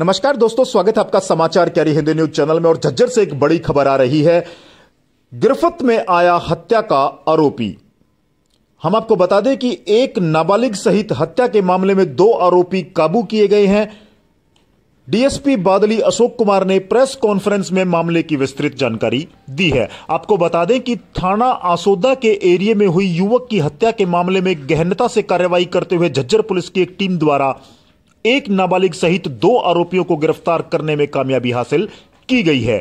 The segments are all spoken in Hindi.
नमस्कार दोस्तों स्वागत है आपका समाचार कैरी हिंदी न्यूज चैनल में और झज्जर से एक बड़ी खबर आ रही है गिरफ्त में आया हत्या का आरोपी हम आपको बता दें कि एक नाबालिग सहित हत्या के मामले में दो आरोपी काबू किए गए हैं डीएसपी बादली अशोक कुमार ने प्रेस कॉन्फ्रेंस में मामले की विस्तृत जानकारी दी है आपको बता दें कि थाना आसोदा के एरिए में हुई युवक की हत्या के मामले में गहनता से कार्रवाई करते हुए झज्जर पुलिस की एक टीम द्वारा एक नाबालिग सहित दो आरोपियों को गिरफ्तार करने में कामयाबी हासिल की गई है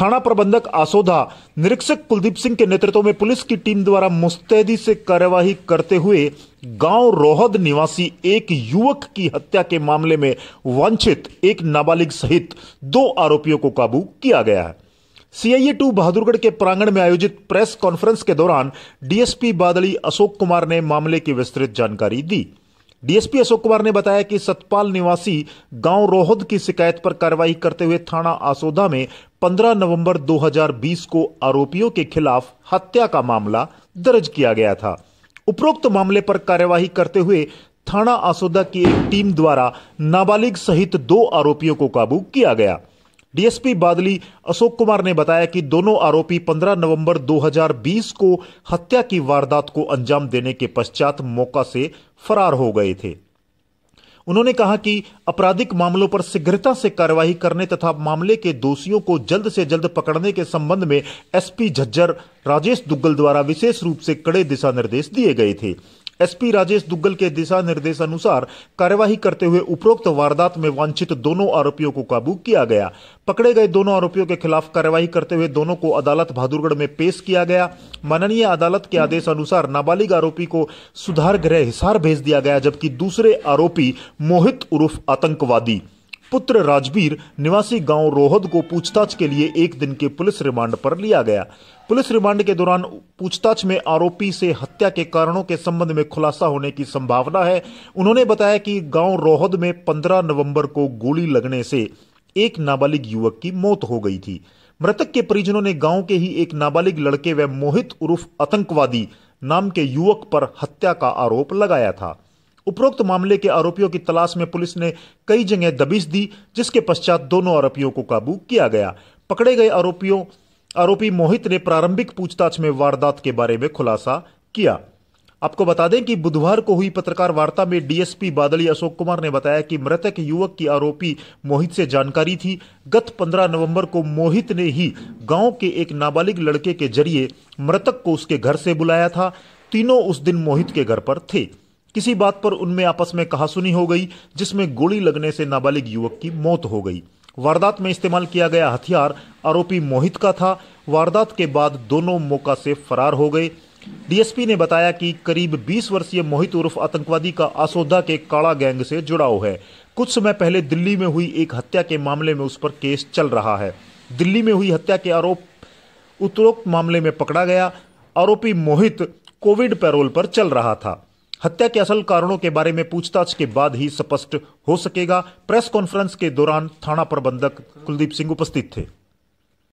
थाना प्रबंधक आसोधा निरीक्षक कुलदीप सिंह के नेतृत्व में पुलिस की टीम द्वारा मुस्तैदी से कार्यवाही करते हुए गांव रोहद निवासी एक युवक की हत्या के मामले में वांछित एक नाबालिग सहित दो आरोपियों को काबू किया गया है सीआईए टू बहादुरगढ़ के प्रांगण में आयोजित प्रेस कॉन्फ्रेंस के दौरान डीएसपी बादली अशोक कुमार ने मामले की विस्तृत जानकारी दी डीएसपी अशोक कुमार ने बताया कि सतपाल निवासी गांव रोहद की शिकायत पर कार्रवाई करते हुए थाना आसोदा में 15 नवंबर 2020 को आरोपियों के खिलाफ हत्या का मामला दर्ज किया गया था उपरोक्त मामले पर कार्यवाही करते हुए थाना आसोदा की एक टीम द्वारा नाबालिग सहित दो आरोपियों को काबू किया गया डीएसपी बादली अशोक कुमार ने बताया कि दोनों आरोपी 15 नवंबर 2020 को हत्या की वारदात को अंजाम देने के पश्चात मौका से फरार हो गए थे उन्होंने कहा कि आपराधिक मामलों पर शीघ्रता से कार्यवाही करने तथा मामले के दोषियों को जल्द से जल्द पकड़ने के संबंध में एसपी झज्जर राजेश दुग्गल द्वारा विशेष रूप से कड़े दिशा निर्देश दिए गए थे एसपी राजेश दुग्गल के दिशा निर्देश अनुसार कार्यवाही करते हुए उपरोक्त वारदात में वांछित दोनों आरोपियों को काबू किया गया पकड़े गए दोनों आरोपियों के खिलाफ कार्यवाही करते हुए दोनों को अदालत बहादुरगढ़ में पेश किया गया माननीय अदालत के आदेश अनुसार नाबालिग आरोपी को सुधार गृह हिसार भेज दिया गया जबकि दूसरे आरोपी मोहित उर्फ आतंकवादी पुत्र राजवीर निवासी गांव रोहद को पूछताछ के लिए एक दिन के पुलिस रिमांड पर लिया गया पुलिस रिमांड के दौरान पूछताछ में आरोपी से हत्या के कारणों के संबंध में खुलासा होने की संभावना है उन्होंने बताया कि गांव रोहद में 15 नवंबर को गोली लगने से एक नाबालिग युवक की मौत हो गई थी मृतक के परिजनों ने गांव के ही एक नाबालिग लड़के व मोहित उर्फ आतंकवादी नाम के युवक पर हत्या का आरोप लगाया था उपरोक्त मामले के आरोपियों की तलाश में पुलिस ने कई जगह दबिश दी जिसके पश्चात दोनों आरोपियों को काबू किया गया पकड़े गए आरोपियों आरोपी मोहित ने प्रारंभिक पूछताछ में वारदात के बारे में खुलासा किया आपको बता दें कि बुधवार को हुई पत्रकार वार्ता में डीएसपी बादली अशोक कुमार ने बताया कि मृतक युवक की आरोपी मोहित से जानकारी थी गत 15 नवंबर को मोहित ने ही गांव के एक नाबालिग लड़के के जरिए मृतक को उसके घर से बुलाया था तीनों उस दिन मोहित के घर पर थे किसी बात पर उनमें आपस में कहासुनी हो गई जिसमें गोली लगने से नाबालिग युवक की मौत हो गई वारदात में इस्तेमाल किया गया हथियार आरोपी मोहित का था वारदात के बाद दोनों मौका से फरार हो गए डीएसपी ने बताया कि करीब 20 वर्षीय मोहित उर्फ आतंकवादी का आसोदा के काला गैंग से जुड़ाव है कुछ समय पहले दिल्ली में हुई एक हत्या के मामले में उस पर केस चल रहा है दिल्ली में हुई हत्या के आरोप उत्तरोक्त मामले में पकड़ा गया आरोपी मोहित कोविड पैरोल पर चल रहा था हत्या के असल कारणों के बारे में पूछताछ के बाद ही स्पष्ट हो सकेगा प्रेस कॉन्फ्रेंस के दौरान थाना प्रबंधक कुलदीप सिंह उपस्थित थे